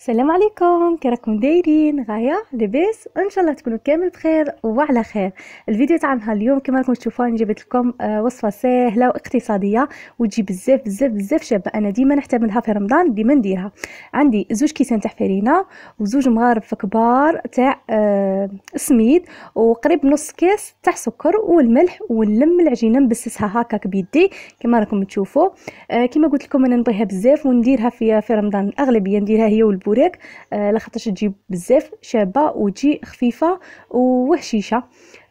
السلام عليكم كي راكم دايرين غايه لباس ان شاء الله تكونوا كامل بخير وعلى خير الفيديو تاع نهار اليوم كما راكم تشوفوا انا جبت لكم آه، وصفه سهله واقتصاديه وتجي بزاف بزاف بزاف شابه انا ديما نحتملها في رمضان ديما نديرها عندي زوج كيسان تاع فرينه وزوج مغارف كبار تاع آه، سميد وقريب نص كاس تاع سكر والملح ونلم العجينه نبسسها هكاك بيدي كما راكم تشوفوا آه، كما قلت لكم انا نبغيها بزاف ونديرها في في رمضان الاغلبيه نديرها هي والبو الفوريك آه، لخاطرش تجي بزاف شابه وتجي خفيفه وهشيشه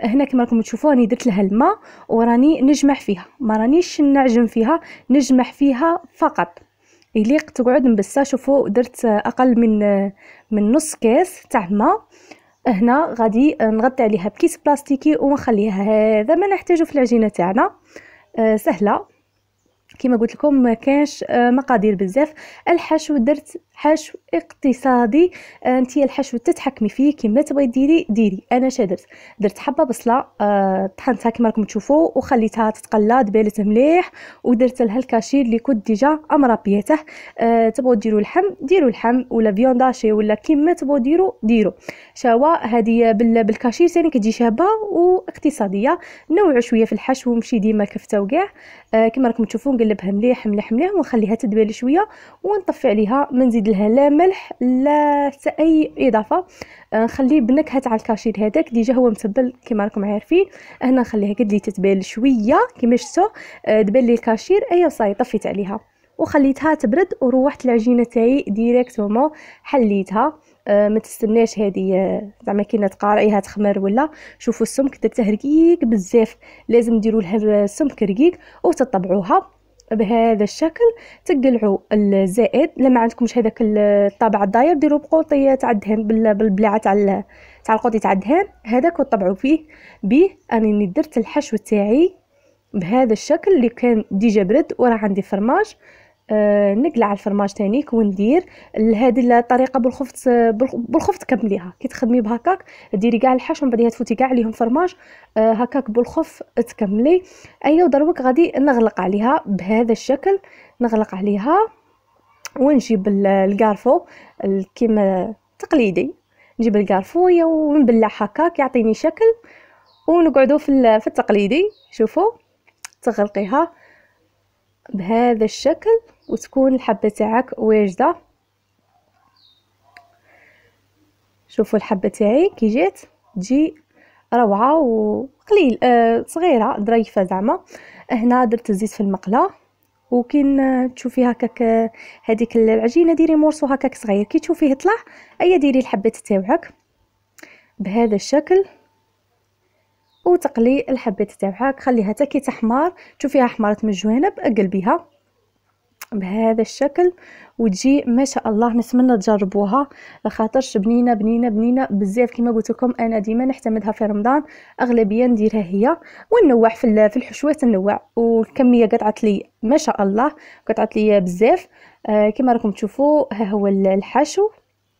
هنا كما راكم تشوفوا راني درت لها الماء وراني نجمع فيها ما رانيش نعجن فيها نجمع فيها فقط يليق تقعد مبسه شوفوا درت اقل من من نص كاس تاع ماء هنا غادي نغطي عليها بكيس بلاستيكي ونخليها هذا ما نحتاجه في العجينه تاعنا آه، سهله كما قلت لكم ما كانش آه، مقادير بزاف الحشو درت حشو اقتصادي آه، انت الحشو تتحكمي فيه كما تبغي ديري ديري انا شدرت درت حبه بصله آه، طحنتها كما راكم تشوفوا وخليتها تتقلى دبالت مليح ودرت لها الكاشير اللي كنت ديجا امرابيته تبغوا ديروا اللحم ديروا اللحم ولا فيونداشي ولا كما تبغوا ديروا ديروا شاوا هذه بالكاشير ثاني كتجي شابه واقتصاديه نوعوا شويه في الحشو مشي ديما كفته وكاع كما راكم تشوفوا ونقلبها مليح مليح مليح ونخليها تدبل شويه ونطفي عليها ما نزيد لها لا ملح لا حتى اي اضافه آه، نخليه بنكهه تاع الكاشير هذاك ديجا هو متبل كما راكم عارفين هنا نخليها قد لي تتبل شويه كما شفتوا آه، دبل لي الكاشير ايوا صاي طفيت عليها وخليتها تبرد وروحت العجينه تاعي ديريكتومون حليتها آه، ما تستناش هذه زعما كي تقارعيها تخمر ولا شوفوا السمك درتها رقيق بزاف لازم ديروا لها السمك رقيق وتطبعوها بهذا الشكل تقلعوا الزائد لما عندكمش هذاك الطابع الداير ديروا بقوطيه تاع الدهن بالبلاعه تاع تاع القوطي تاع الدهن هذاك وطبعوا فيه بيه انني درت الحشو تاعي بهذا الشكل اللي كان ديجا برد وراه عندي فرماج آه، نقلع الفرماج تانيك وندير هذه الطريقه بالخفت بالخفت كمليها كي تخدمي بهكاك ديري كاع الحشو من بعدها تفوتي كاع عليهم فرماج آه، هكاك بالخف تكملي ايوا دروك غادي نغلق عليها بهذا الشكل نغلق عليها ونجيب الكارفو كيما تقليدي نجيب الكارفويه ونبلع هكاك يعطيني شكل ونقعدو في التقليدي شوفوا تغلقيها بهذا الشكل وتكون الحبة تاعك واجدة شوفوا الحبة تاعي كي جات تجي روعة وقليل آه صغيرة ظريفة زعما هنا درت الزيت في المقلة وكين تشوفي هكاك هذيك العجينه ديري مورسو هكاك صغير كي تشوفيه طلع ايا ديري الحبات تاعك بهذا الشكل وتقلي الحبات تاعك خليها حتى كي تحمر تشوفيها حمرت من الجوانب اقلبيها بهذا الشكل وتجي ما شاء الله نتمنى تجربوها خاطرش بنينه بنينه بنينه بزاف كما قلت لكم انا ديما نحتمدها في رمضان اغلبيه نديرها هي ونوع في في الحشوات نوع والكميه قطعت لي ما شاء الله قطعت لي بزاف آه كما راكم تشوفوا ها هو الحشو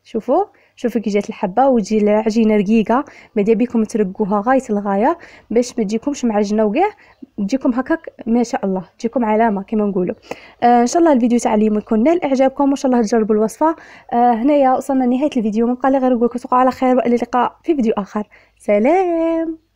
شوفوا شوفوا كي جات الحبه وتجي العجينه رقيقه ماذا بيكم ترقوها غايه الغايه باش ما تجيكمش معجنه وكاع تجيكم هكاك ما شاء الله تجيكم علامه كما نقولوا آه ان شاء الله الفيديو تاع اليوم يكون نال اعجابكم وان شاء الله تجربوا الوصفه آه هنايا وصلنا لنهايه الفيديو بقى لي غير نقول لكم على خير والى اللقاء في فيديو اخر سلام